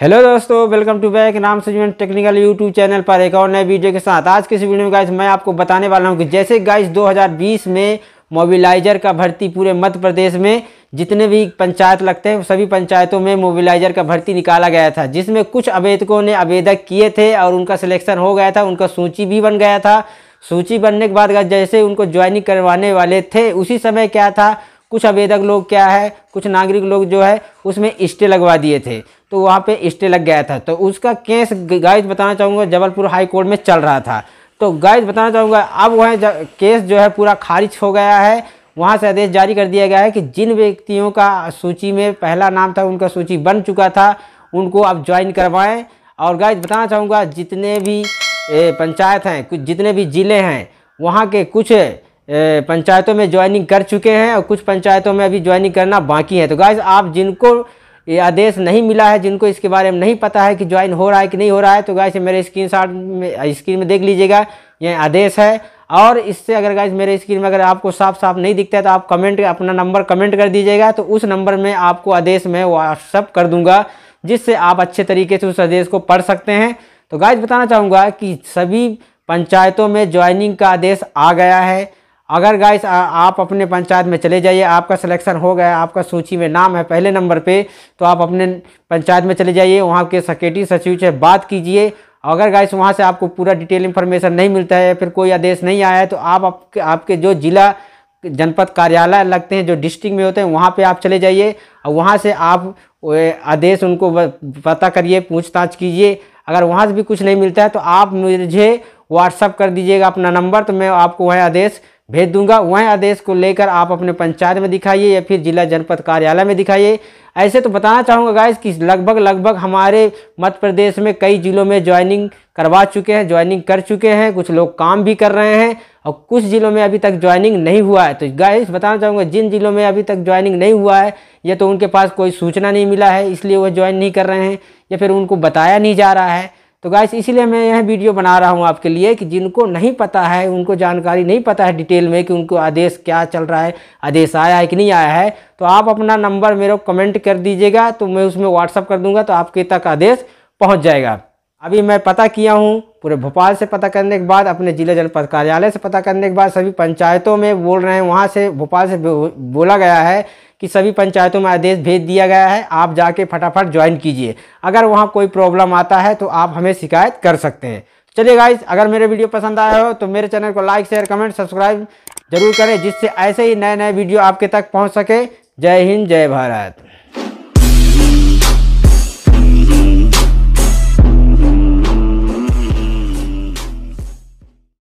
hello दोस्तों welcome to back नाम सजमेंट technical YouTube channel पर एक और नए वीडियो के साथ आज के इस वीडियो में गाइस मैं आपको बताने वाला हूं कि जैसे गाइस 2020 में मोबिलाइजर का भर्ती पूरे मध्य प्रदेश में जितने भी पंचायत लगते हैं सभी पंचायतों में मोबिलाइजर का भर्ती निकाला गया था जिसमें कुछ आवेदकों ने आवेदक किए थे और उनका सिलेक्शन हो गया था उनका सूची भी बन गया था सूची बनने के बाद जैसे उनको ज्वाइनिंग करवाने वाले थे उसी समय क्या था कुछ आवेदक लोग क्या है कुछ नागरिक लोग जो है उसमें स्टे लगवा दिए थे तो वहाँ पे स्टे लग गया था तो उसका केस गाइज बताना चाहूँगा जबलपुर हाई कोर्ट में चल रहा था तो गाइज बताना चाहूँगा अब वह केस जो है पूरा खारिज हो गया है वहाँ से आदेश जारी कर दिया गया है कि जिन व्यक्तियों का सूची में पहला नाम था उनका सूची बन चुका था उनको अब ज्वाइन करवाएँ और गाइज बताना चाहूँगा जितने भी पंचायत हैं कुछ जितने भी ज़िले हैं वहाँ के कुछ है, पंचायतों में ज्वाइनिंग कर चुके हैं और कुछ पंचायतों में अभी ज्वाइनिंग करना बाकी है तो गाइज आप जिनको ये आदेश नहीं मिला है जिनको इसके बारे में नहीं पता है कि ज्वाइन हो रहा है कि नहीं हो रहा है तो गाइस मेरे स्क्रीन शॉट में स्क्रीन में देख लीजिएगा ये आदेश है और इससे अगर गाइस मेरे स्क्रीन में अगर आपको साफ साफ नहीं दिखता है तो आप कमेंट अपना नंबर कमेंट कर दीजिएगा तो उस नंबर में आपको आदेश मैं व्हाट्सअप कर दूंगा जिससे आप अच्छे तरीके से उस आदेश को पढ़ सकते हैं तो गाइज बताना चाहूँगा कि सभी पंचायतों में ज्वाइनिंग का आदेश आ गया है अगर गाइस आप अपने पंचायत में चले जाइए आपका सिलेक्शन हो गया आपका सूची में नाम है पहले नंबर पे तो आप अपने पंचायत में चले जाइए वहाँ के सेक्रेटरी सचिव से बात कीजिए अगर गाइस वहाँ से आपको पूरा डिटेल इन्फॉर्मेशन नहीं मिलता है फिर कोई आदेश नहीं आया है तो आप आपके आपके जो जिला जनपद कार्यालय लगते हैं जो डिस्ट्रिक्ट में होते हैं वहाँ पर आप चले जाइए और वहाँ से आप आदेश उनको पता करिए पूछताछ कीजिए अगर वहाँ से भी कुछ नहीं मिलता है तो आप मुझे व्हाट्सअप कर दीजिएगा अपना नंबर तो मैं आपको वह आदेश भेज दूंगा वह आदेश को लेकर आप अपने पंचायत में दिखाइए या फिर जिला जनपद कार्यालय में दिखाइए ऐसे तो बताना चाहूँगा गाइस कि लगभग लगभग हमारे मध्य प्रदेश में कई जिलों में ज्वाइनिंग करवा चुके हैं ज्वाइनिंग कर चुके हैं कुछ लोग काम भी कर रहे हैं और कुछ ज़िलों में अभी तक ज्वाइनिंग नहीं हुआ है तो गाइस बताना चाहूँगा जिन ज़िलों में अभी तक ज्वाइनिंग नहीं हुआ है या तो उनके पास कोई सूचना नहीं मिला है इसलिए वह ज्वाइन नहीं कर रहे हैं या फिर उनको बताया नहीं जा रहा है तो गाइस इसीलिए मैं यह वीडियो बना रहा हूँ आपके लिए कि जिनको नहीं पता है उनको जानकारी नहीं पता है डिटेल में कि उनको आदेश क्या चल रहा है आदेश आया है कि नहीं आया है तो आप अपना नंबर मेरे को कमेंट कर दीजिएगा तो मैं उसमें व्हाट्सअप कर दूंगा तो आपके तक आदेश पहुँच जाएगा अभी मैं पता किया हूँ पूरे भोपाल से पता करने के बाद अपने जिला जनपद कार्यालय से पता करने के बाद सभी पंचायतों में बोल रहे हैं वहाँ से भोपाल से बोला गया है कि सभी पंचायतों में आदेश भेज दिया गया है आप जाके फटाफट ज्वाइन कीजिए अगर वहाँ कोई प्रॉब्लम आता है तो आप हमें शिकायत कर सकते हैं चलिए गाइज अगर मेरे वीडियो पसंद आया हो तो मेरे चैनल को लाइक शेयर कमेंट सब्सक्राइब जरूर करें जिससे ऐसे ही नए नए वीडियो आपके तक पहुँच सके जय हिंद जय भारत